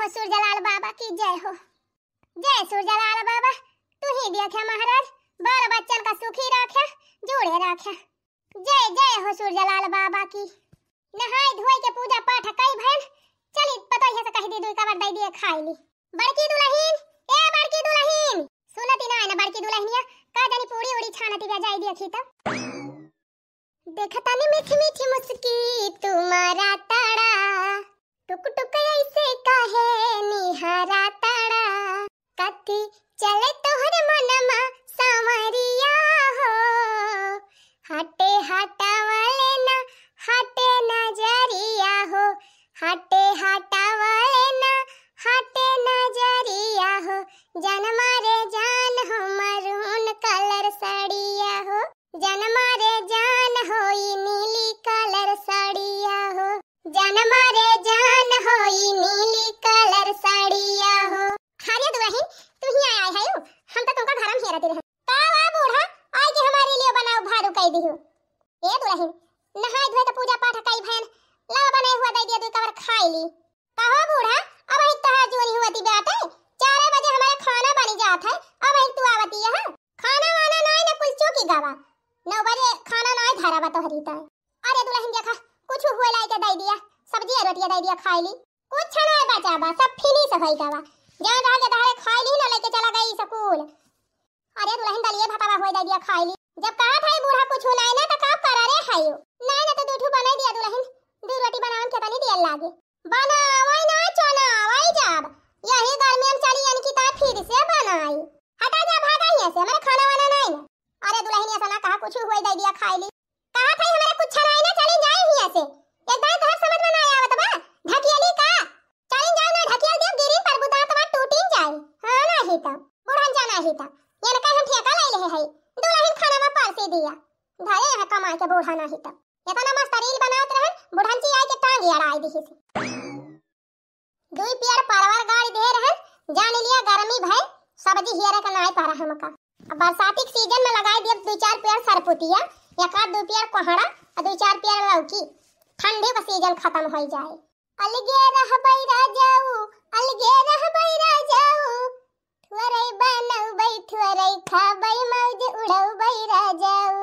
हो सूरजलाल बाबा की जय हो जय सूरजलाल बाबा तू ही देखे महाराज बाल बच्चन का सुखी रखे जुड़े रखे जय जय हो सूरजलाल बाबा की नहाई धोई के पूजा पाठ कई भैन चली पता पतो से कह दी दो कबर दई दिए खाई ली बड़की दुलहिन ए बड़की दुलहिन सुनती ना ना बड़की दुल्हनिया का जानी पूरी उड़ी छानती जा जाई देखी खीता देखता नहीं मीठी मीठी मुस्की तुम्हारा तड़ा टुक टुक ऐसे कहे निहारा तारा कथी चले तोहर मनमा सावरिया तो। खा तो हरी तय अरे दुल्हन देखा कुछ हुए लाई के दे दिया सब्जी और रोटी दे दिया खा ली कुछ ना बचा बा सब से भई गवा जहां जहां के दारे खाई ली ना लेके चला गई स्कूल अरे दुल्हन दलिए भतावा होई दे दिया खा ली जब कहा था ये बूढ़ा कुछ नहीं ना तो का कर रे हायो नहीं ना तो दूठू बना दिया दुल्हन दो रोटी बनावन के तनी तो दिया लागे बनावई ना चनावई जाब यही गर्मी में चली यानी कि ता फिर से बनाई हटा जा भागा यहां से मैं खाना वाला नहीं अरे दुल्हन ऐसा ना कहा कुछ हुई दे दिया खाई ली कुछ छराए ना चले जाए हिया से एक बार घर तो समझ में ना आया आवत बा ढकियली का चले जाए ना ढकियल देव गिरी पर बुदा तवा टूटी जाए हां ना ही त तो। बुढ़न जाना ही त तो। ये ना कहीं ठेका ले ले है दूल्हा ही खाना में पार से दिया धरे है कमाए के बूढ़ा ना ही त भाई जाए अलगे रह भाई राजाओ अलगे रह भाई राजाओ थुरई बनाऊ भाई थुरई खा भाई मौज उड़ाऊ भाई राजाओ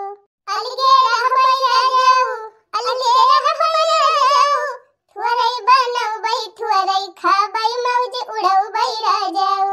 अलगे रह भाई राजाओ अलगे रह भाई राजाओ थुरई बनाऊ भाई थुरई खा भाई मौज उड़ाऊ भाई राजाओ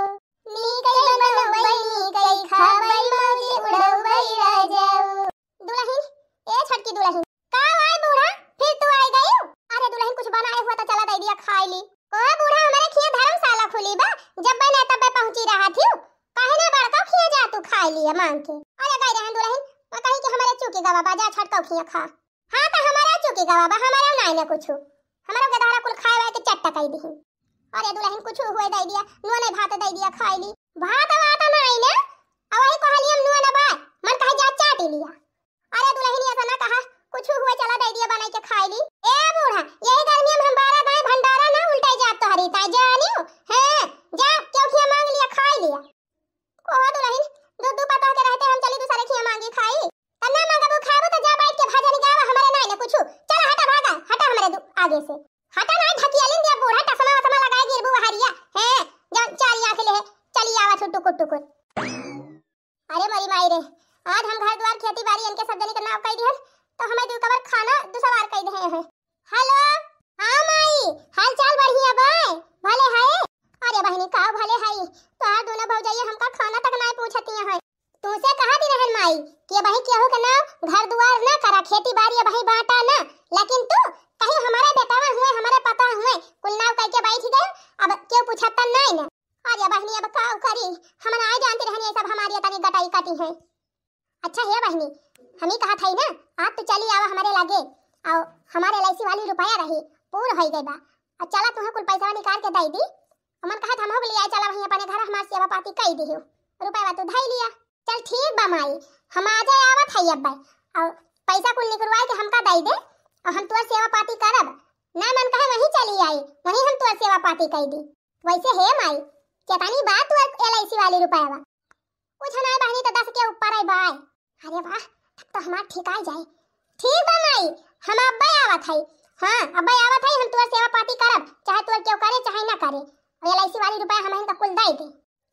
तो खिया खा हां तो हमारा चुकेगा बाबा हमारा नाई ना कुछ हमारा गदारा कुल खाए वाए के तो चट्टा कई दी और ये दुल्हन कुछ हुए दे दिया नुआ ने भात दे दिया खाई ली भात वात नाई ने अवही कहली हम नुआ ना बाय मन कहे जा चाट लिया अरे दुल्हन ये ना कहा कुछ हुए चला दे दिया बनाई के खाई ली ए बूढ़ा यही गर्मी में हम बारा गाय भंडारा ना उल्टा जात तो हरी ताई जानियो हैं जा क्यों खिया मांग लिया खाई लिया कोहा दुल्हन दो दो पता के रहते हम चली दूसरे तो खिया मांगी खाई त ना मांगा वो खाबो त तो जा बैठ के भाजा नहीं जावा हमारे ना ले कुछ चल हटा भागा हटा हमारे दू आगे से हटा ना ढकिया लिन दिया बूढ़ा टसमा वसमा लगाए गिरबू हरिया हैं जान चारी आंख ले चली आवा छु टुकुर टुकुर अरे मरी माई रे आज हम घर द्वार खेती बाड़ी इनके सब जने करना कई दिहन तो हमें दू कबर खाना दुसवार कई दे हैं हेलो हां माई हाल चाल बढ़िया बाय भले है अरे बहनी का भले है तो दोनों भौजाई हमका खाना तक ना पूछती है तुमसे तो कहा भी रहन माई कि भाई केहू के नाव घर दुआर ना करा खेती बारी बाड़ी भाई बांटा ना लेकिन तू कहीं हमारे बेटावा हुए हमारे पता हुए कुल नाव कह के बैठ गए अब क्यों पूछता नहीं ना अरे बहनी अब का करी हम ना जानते रहनी ये सब हमारी तनी गटाई काटी है अच्छा है बहनी हम ही कहा थई ना आप तो चली आवा हमारे लागे आओ हमारे लैसी वाली रुपया रही पूर हो गई बा अब चला तुम्हें कुल पैसा निकाल के दई दी हमन कहा था हम ले आए चला वहीं अपने घर हमार सेवा पाती कई दी हो रुपया तो धई लिया चल ठीक बा माई हम आ जाए आवत है अब और पैसा कुल निकलवाए के हमका दई दे और हम तुअर सेवा पाती करब ना मन कहे वही चली आई वही हम तुअर सेवा पाती कर दी वैसे है माई चेतानी बात तुअर एल आई सी वाली रुपया बा कुछ हमारे बहनी तो दस के ऊपर आई बाय अरे वाह तब तो हमार ठीक आ जाए ठीक बा माई हम अब आवत है हाँ अब आवत है हम तुअर सेवा पाती करब चाहे तुअर क्यों करे चाहे ना करे एल आई सी वाली रुपया हम इनका कुल दई दे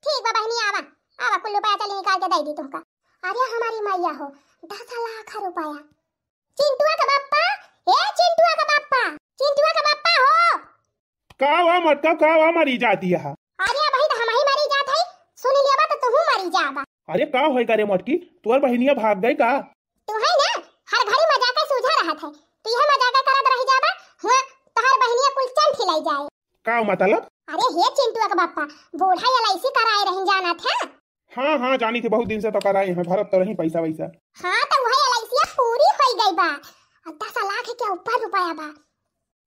ठीक बा बहनी आवा आवा कुल रुपया चली निकाल के दे दी तुमका अरे हमारी मैया हो दस लाख रुपया चिंटुआ का बापा ए चिंटुआ का बापा चिंटुआ का बापा हो का वा मटका का वा मरी जाती है अरे भाई तो ही मरी जात है सुन लिया बात तो तू मरी जाबा अरे का होय करे मटकी तोर बहिनिया भाग गई का तू है ना हर घड़ी मजाक सूझा रहा था तू यह मजाक करत रही जाबा हां बहिनिया कुल कुलचन खिलाई जाए का मतलब अरे हे चिंटुआ का बापा बूढ़ा एलआईसी कराए रहिन जाना था हाँ हाँ जानी थी बहुत दिन से तो कर कराए हैं भरत तो रही पैसा वैसा हाँ तो वही एलआईसी पूरी हो गई बा दस लाख के ऊपर रुपया बा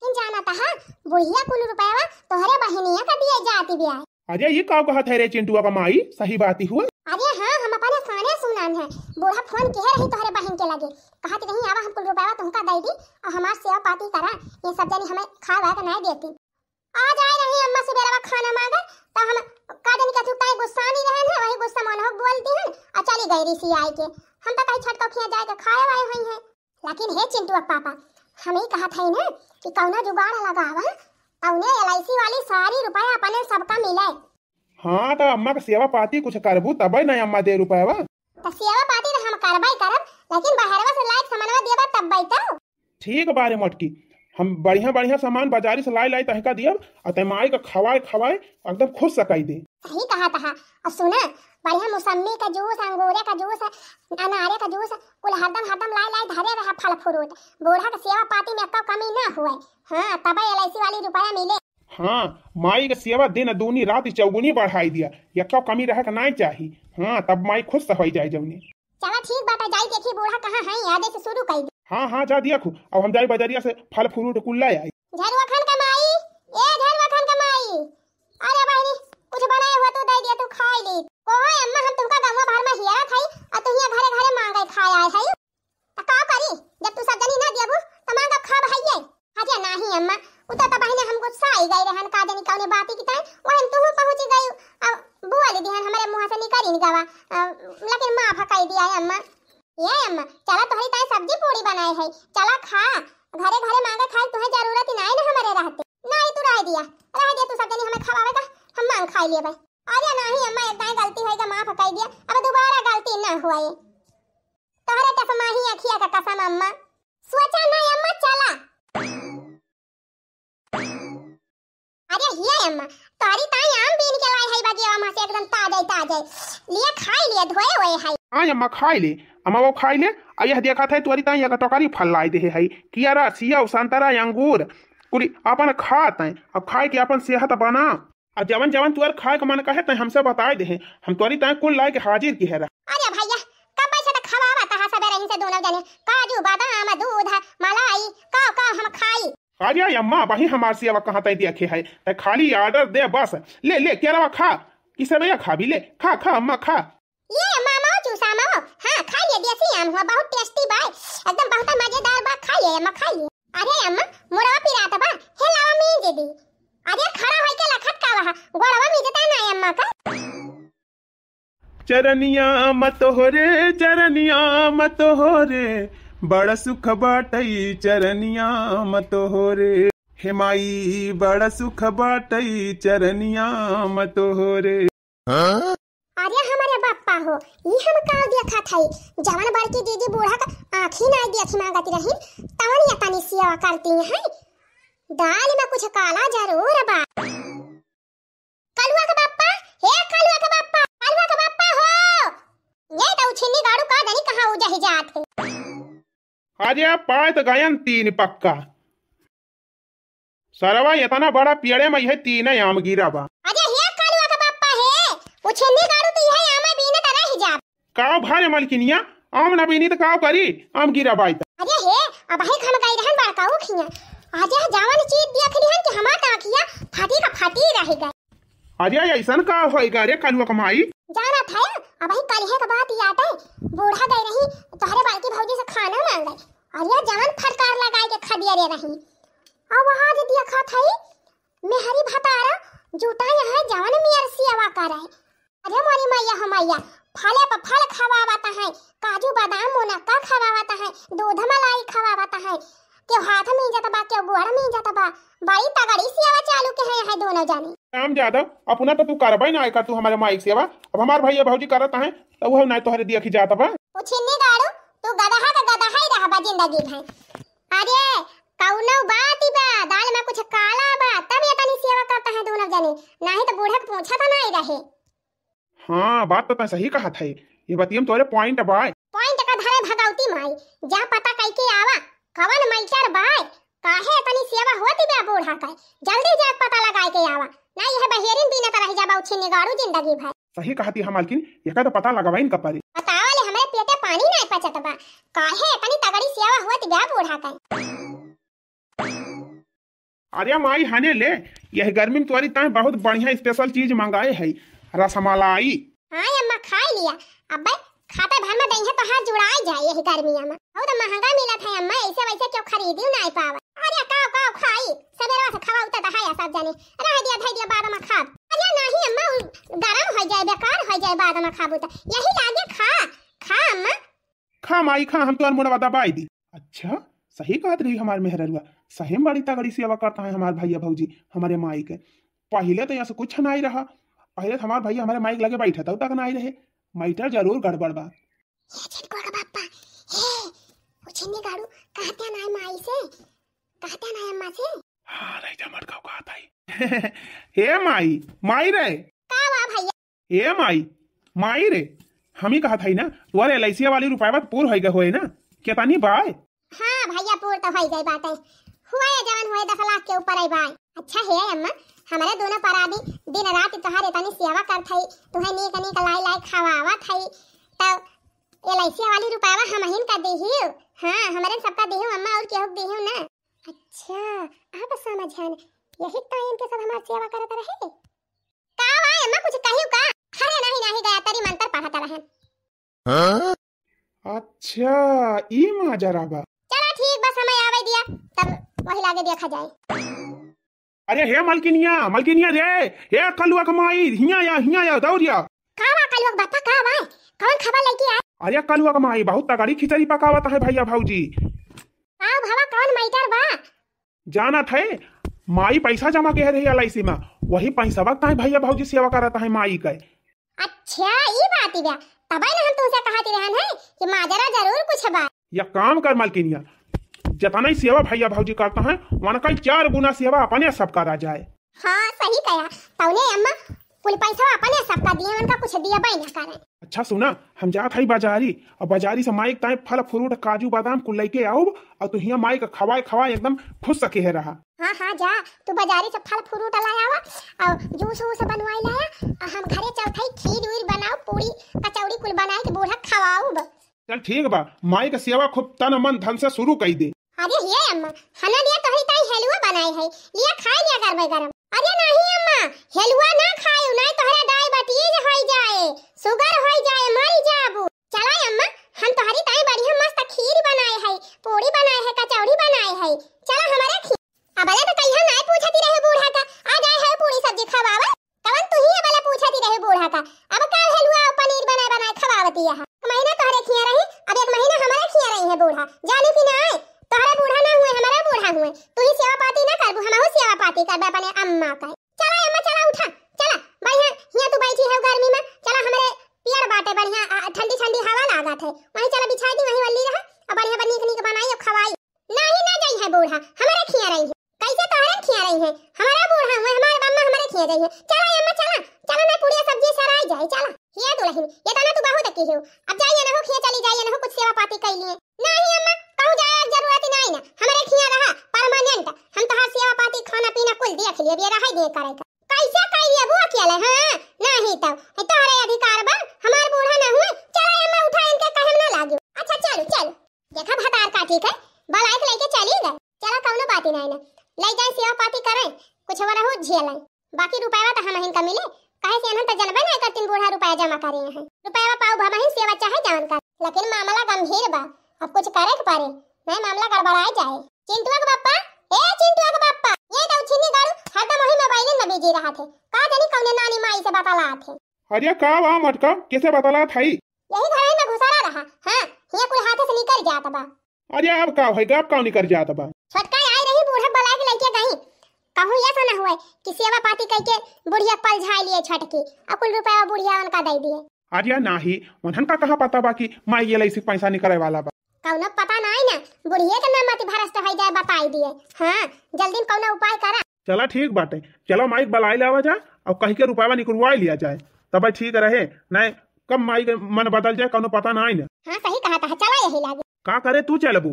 इन जाना था हाँ वहीया कुल रुपया बा तोहरे बहनिया का दिए जाती भी आए अजय ये का कहत थे रे चिंटुआ का माई सही बात ही हुआ अरे हाँ हम अपने साने सुनान है बूढ़ा फोन किए रही तोहरे बहन के लगे कहा कि नहीं आवा हम कुल रुपया तुमका दे दी और हमार सेवा पाती करा ये सब जानी हमें खावा का नहीं देती आ जाए रही अम्मा सुबेरा खाना मांगे ता हम कादन के चुकता है गुस्सा नहीं रहन है वही गुस्सा मन होक बोलती है और चली गई ऋषि आई के हम तो कहीं छटको तो खिया जाए के तो खाए वाए हुई है लेकिन हे चिंटू पापा हम ही कहा था इन्हें कि कौना जुगाड़ लगावा हाँ? औने एलआईसी वाली सारी रुपया अपने सबका मिले हां तो अम्मा के सेवा पाती कुछ करबू तब नहीं अम्मा दे रुपयावा तो सेवा पाती तो हम करबाई करब लेकिन बाहरवा से लायक समनवा देबा तब बैठो ठीक बारे मोटकी हम बढ़िया बढ़िया सामान बाजारी से लाई लाई तहका दिया और तमाई का खवाए खवाए एकदम खुश सकाई दे सही कहा तहा अब सुनो बढ़िया मौसमी का जूस अंगूर का जूस अनारे का जूस कुल हरदम हरदम लाई लाई धरे रहा फल फ्रूट बूढ़ा का सेवा पाती में कब तो कमी ना हुए हाँ तब एलआईसी वाली रुपया मिले हाँ माई का सेवा दिन दूनी रात चौगुनी बढ़ाई दिया यक्का तो कमी रह का नहीं चाहिए हाँ तब माई खुश तो हो जाए जवनी चलो ठीक बात जाए देखिए बूढ़ा कहाँ है यादें से शुरू कर हाँ हाँ जा दिया खू अब हम जाए बाजारिया से फल फ्रूट कुल लाए आई झरुआ खान कमाई ए झरुआ खान कमाई अरे बहनी कुछ बनाए हुआ तो दे दिया तू खाई ले कोहे अम्मा हम तुमका गांव भर में हीरा खाई और तू हिया घरे घरे मांगे खाए आए है गए लिया खाई लिया धोए हुए है हां अम्मा खाई ले अम्मा वो खाई ले आ यह देखा था तोरी ताई का टोकारी फल लाए दे है किया रा सिया संतरा अंगूर कुली अपन खात है अब खाए के अपन सेहत बना आ जवन जवन तुअर खाए का मन कहे तय हमसे बताए दे हम तोरी ताई कुल लाए के हाजिर की है रा अरे भैया कब पैसा तक तो खवावा तहा सब रही से दोनों जने काजू बादाम दूध मलाई का का हम खाई अरे अम्मा वही हमार सेवा कहां तय देखे है खाली ऑर्डर दे बस ले ले केरवा खा किसे या खा भी ले खा खा अम्मा खा ये मामा चूसा मामा हां खा ले देसी आम हुआ बहुत टेस्टी बाय एकदम बहुत मजेदार बा खा ले अम्मा खा ले अरे अम्मा मोरा था बा हे लावा मी दे दी अरे खड़ा होई के लखत का वहा गोड़वा मी देता ना अम्मा का चरनिया मत हो रे चरनिया मत हो रे बड़ा सुख बाटई चरनिया मत हो रे हेमाई बड़ा सुख बाटई चरनिया मतोरे हाँ? हमारे बापा हो ये हम काल दिया था थाई जवान बार की दीदी बूढ़ा का आंखी ना देखी मांगती रही तवन या तनी सिया करती है दाल में कुछ काला जरूर बा कलुआ का बापा हे कलुआ का बापा कलुआ का बापा हो ये तो छिन्नी गाड़ू का दनी कहां हो जाहि जात आर्या पाए तो गायन तीन पक्का सरवा इतना बड़ा पेड़े में यह तीन आम गिरा बा तो काव भारे मलकिनिया आम ना बीनी तो काव करी आम गिरा बाई अरे हे अब हे खम गई रहन बार काऊ खिया आज यह जावन चीज दिया खली हन कि हमार का किया फाटी का फाटी रह गई अरे ऐसा ना का होई गारे रे कमाई जाना था अब तो ही कल है का बात याद है बूढ़ा गई रही तोहरे भाई की भौजी से खाना मांग गई अरे जवन फटकार लगाई के खा दिया रे रही और वहां जे दिया खात भाता आ रहा जूता यह है जवन मियर आवा कर है अरे मोरी मैया हमैया फले पर फल खवावाता है काजू बादाम मोना का खवावाता है दूध मलाई खवावाता है के हाथ में जाता बा के गोड़ में जाता बा बड़ी तगड़ी सियावा चालू के है यह दोनों जाने राम यादव अपना तो तू करबे ना एकर तू हमारे माई माइक सेवा अब हमार भैया भौजी करत है तो वो ना तोहरे दिया की जात बा ओ छिन्नी गाड़ू तू गदहा का गदहा ही रहबा जिंदगी भाई अरे कउनो बाती बा दाल में कुछ काला बा तब ये तनी सेवा करता है दोनों जने नाही तो बूढ़े को पूछा था नहीं रहे हां बात तो सही कहा था ये बतियम तोरे पॉइंट बा पॉइंट का धरे भगवती माई जा पता कई के आवा कवन मैचर बाय काहे तनी सेवा होती बा बूढ़ा का जल्दी जा पता लगाए के आवा नहीं है बहेरिन बिना रह जाबा उछे निगारू जिंदगी भर सही कहती हम मालकिन एका तो पता लगावाइन कपारी बतावले हमरे पेटे पानी नहीं पचत बा काहे तनी तगड़ी सेवा होत बा बूढ़ा का अरे माई हाने ले यह गर्मी में तुम्हारी तय बहुत बढ़िया स्पेशल चीज मंगाए है रसमलाई हाँ अम्मा खा लिया अब खाता भर में तो हाथ जाए यही गर्मी में बहुत महंगा मिला था अम्मा ऐसे वैसे क्यों खरीदी ना पावा अरे खाई से खावा उतर सब जाने दिया दिया बाद में खा अरे नहीं अम्मा गरम हो जाए बेकार हो जाए बाद में यही लागे खा खा अम्मा खा माई खा हम तो अनमोना बता दी अच्छा सही कहत तो रही हमारे मेहररुआ सही बड़ी तगड़ी सेवा करता है हमारे भैया भाजी हमारे माई के पहले तो यहाँ से कुछ नहीं रहा पहले तो हमारे भैया हमारे माई लगे बैठे तब तक नहीं रहे माइटर जरूर गड़बड़ बा हाँ, तो हे माई माई रे हे माई माई रे हम ही कहा था ना तुअर एल आई सी वाली रुपए बात पूर हो गए ना कितनी बाय हां भैया पूर तो होई गई बात है हुआ है जवन हुए दस लाख के ऊपर आई भाई अच्छा है अम्मा हमारे दोनों परादी दिन रात तोहर तनी सेवा करत हई तुहे नीक नीक लाई लाई खवावत हई तो एलआईसी वाली रुपयावा हम हिन हाँ, का देही हां हमारे सबका देहियो अम्मा और केहू देहियो ना अच्छा आप समझन यही तो इनके सब हमार सेवा करत रहे का भाई अम्मा कुछ कहियो का अरे नहीं नहीं गया तेरी मंत्र पढ़त रहन हां अच्छा ई माजरा बा ठीक बस हमें आवे दिया तब वही लागे देखा जाए अरे हे मलकिनिया मलकिनिया रे हे कलुआ कमाई हिया या हिया या दौरिया कावा कलुआ बता कावा कौन खबर लेके आए अरे कलुआ कमाई बहुत तगड़ी खिचड़ी पकावत है भैया भौजी हां भावा कौन माइटर बा जाना थे माई पैसा जमा के रही एलआईसी में वही पैसा वक्त है भैया भौजी सेवा करत है माई का अच्छा ये बात ही तब ना हम तुमसे कहत रहन है कि माजरा जरूर कुछ बा या काम कर मलकिनिया जताने सेवा भैया भौजी करता है वनका चार गुना सेवा अपने सबका करा जाए हाँ सही कहा अम्मा कुल पैसा अपने सबका दिए उनका कुछ दिया बाई ना करे अच्छा सुना हम जा था बाजारी और बाजारी से माइक ताए फल फ्रूट काजू बादाम कुल लेके आओ और तू हिया माइक खवाए खवाए एकदम खुश सके है रहा हाँ हाँ जा तू बाजारी से फल फ्रूट लाया आवा और जूस वूस बनवाई लाया और हम घरे चल चौथाई खीर वीर बनाओ पूरी कचौड़ी कुल बनाए के बूढ़ा खवाओ चल ठीक बा माई का सेवा खूब तन मन धन से शुरू कर दे अरे हे अम्मा हना दिया तोहरी ताई हलवा बनाए है लिया खाए लिया करबे गरम अरे नहीं अम्मा हलवा ना खाए नहीं तोहरा दाई बटिए जे होई जाए शुगर होई जाए मर जाबू चला अम्मा हम तोहरी ताई बढ़िया मस्त खीर बनाए है पूरी बनाए है कचौड़ी बनाए है चला हमारे खीर अरे तो कहिया ना पूछती रहे बूढ़ा का आ जाए है पूरी सब्जी खवावा कवन तू ही अबले पूछती रहे बूढ़ा का अब का हलवा और पनीर बनाए बनाए खवावती है महीना तोहरे खिया रही अब एक महीना हमारे खिया रही है बूढ़ा जाने की ना ta ba bane amma kai लटकाया वहाँ मटका कैसे बताला थाई यही घड़ाई में घुसरा रहा हां ये कुल हाथ से निकल जात बा अरे आप का होएगा आप का निकल जात बा छोटका आई रही बूढ़ा बला के लइके गई कहूं ये सना हुए कि सेवा पाती करके बुढ़िया पल झाई लिए छटकी अब कुल रुपया बुढ़िया उनका दे दिए अरे नाही उन्हन का कहा पता बा कि माई ये लइसी पैसा निकले वाला बा कौनो पता ना नहीं ना बुढ़िया के नाम अति भरस्त हो जाए बताई दिए हां जल्दी कौनो उपाय करा चला ठीक बाटे चलो माइक बलाई लावा जा और कहीं के रुपया निकलवा लिया जाए तब ठीक रहे नहीं कब माई के मन बदल जाए कौन पता ना आईन हाँ सही कहा था चला यही लागे का करे तू चलबू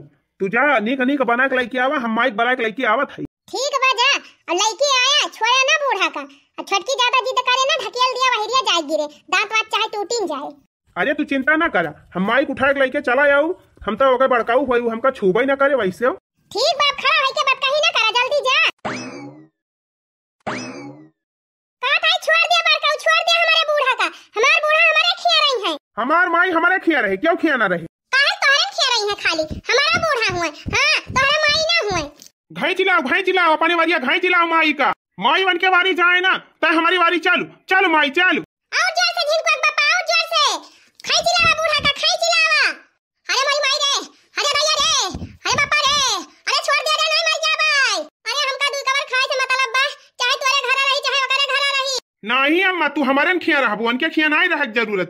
जा निक निक बना के लड़की आवा हम माइक बना के लड़की आवा है ठीक बा जा और लड़की आया छोड़ा ना बूढ़ा का और छटकी ज्यादा जिद करे ना ढकेल दिया वहरिया जाए गिरे दांत वात चाहे तो टूटिन जाए अरे तू चिंता ना करा हम माइक उठा के लड़के चला आऊ हम तो ओके बड़काऊ होई हमका छूबई ना करे वैसे ठीक बाप खड़ा हमार माई हमारा खिया रहे क्यों खिया ना रहे हाँ, माई घाई चिलाओ घाई चिलाओ अपने वारिया घाई चिलाओ माई का माई बन के वारी जाए ना तो हमारी वारी चल चल माई चल माई मतलब नहीं अम्मा तू हमारे खिया वो उनके खिया नहीं रह जरूरत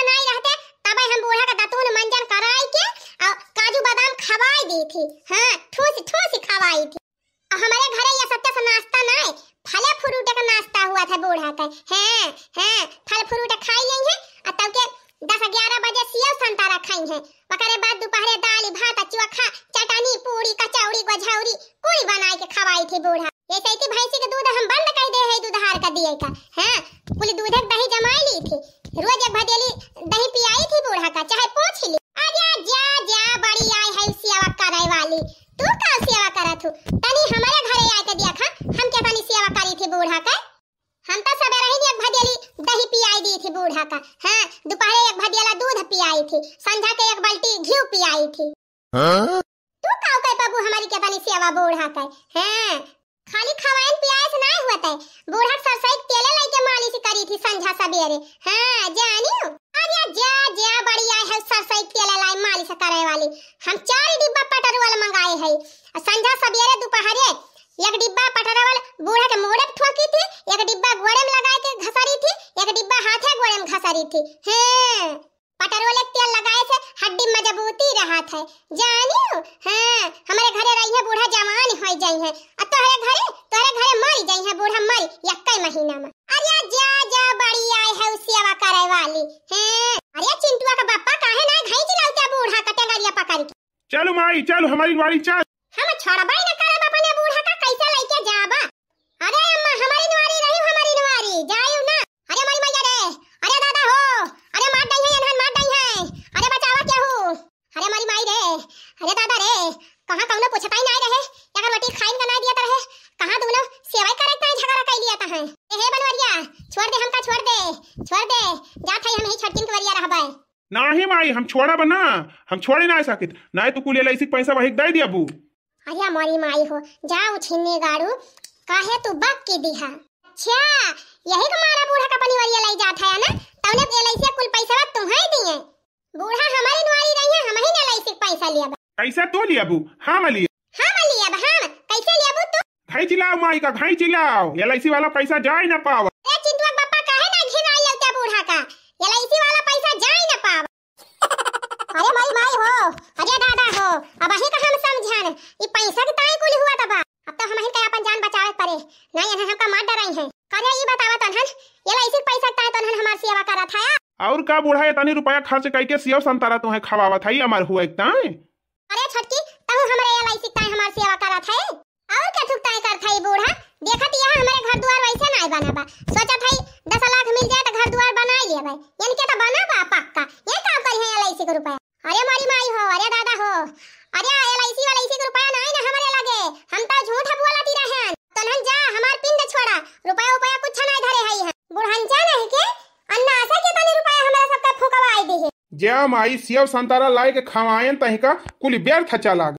嗯。चाहत है जानी हो हां हमारे घरे रही है बूढ़ा जवान हो जाई है आ तोहरे घरे तोरे घरे मर जाई है बूढ़ा मर या कई महीना में अरे जा जा बड़ी आई है उसी उसियावा करे वाली हैं हाँ, अरे चिंटुआ का पापा काहे ना घई जी लाउते बूढ़ा का टेंगरिया पकड़ के चलो माई चलो हमारी वाली चल हम छोड़ा बाई ना करे करब ने बूढ़ा का कैसे लेके जाबा अरे अम्मा हमारी नवारी आई रे अरे दादा रे कहां कौनो पाई नाही रहे अगर रोटी खाइन का नाही दिया तरहे तो कहां दोनों सेवाई करे नाही झगड़ा कर लिया तहे ए हे बनवरिया छोड़ दे हम का छोड़ दे छोड़ दे जा थई हम ही छटकिन के वरिया रहबै नाही माई हम छोड़ा बना हम छोड़े नाही सकित नाही तू तो कुले लइसिक पैसा दे दिया बू अरे हमारी माई हो जा छिन्ने गाड़ू काहे तू बक के दिहा अच्छा यही कमारा बूढ़ा का पनिवरिया लई जात है ना तौने एलआईसी कुल पैसा तुम्हें दिए बूढ़ा हमारी नुआरी रही है हम ही ने लई सिक पैसा लिया पैसा तो लिया बू हम लिया हम लिया हाँ कैसे हाँ लिया बू तू घाई चिल्लाओ माई का घाई चिल्लाओ एलआईसी वाला पैसा जाए ना पाव ए चिंतवा पापा काहे ना घेरा लौटा बूढ़ा का ये एलआईसी वाला पैसा जाए ना पाव अरे माई माई हो अरे दादा हो अब अही का हम समझान ई पैसा के ताई कुल हुआ तबा अब तो हम अही का अपन जान बचावे पड़े नहीं का मार और का बूढ़ा एतनी रुपया खर्च करके सीओ संतारा तुहे खवावत है अमर हुए ताए अरे छटकी तब हमरे एलआईसी ताए हमार सेवा करत है और का ठुक है करत है बूढ़ा देखत तो यहां हमरे घर द्वार वैसे नहीं बनाबा सोचत है 10 लाख मिल जाए तो घर द्वार तो बना लेबे इनके के तो बनाबा पक्का ये काम कर है एलआईसी के रुपया अरे मारी माई हो अरे दादा हो अरे एलआईसी वाला के रुपया नहीं ना हमरे लगे हम तो झूठ रहे हैं तनन तो जा हमार पिंड छोड़ा रुपया उपया कुछ नहीं धरे है बुढ़न जा नहीं के अन्ना जय माई सियव संतारा लायक खवायन तहिका कुल व्यर्थ चला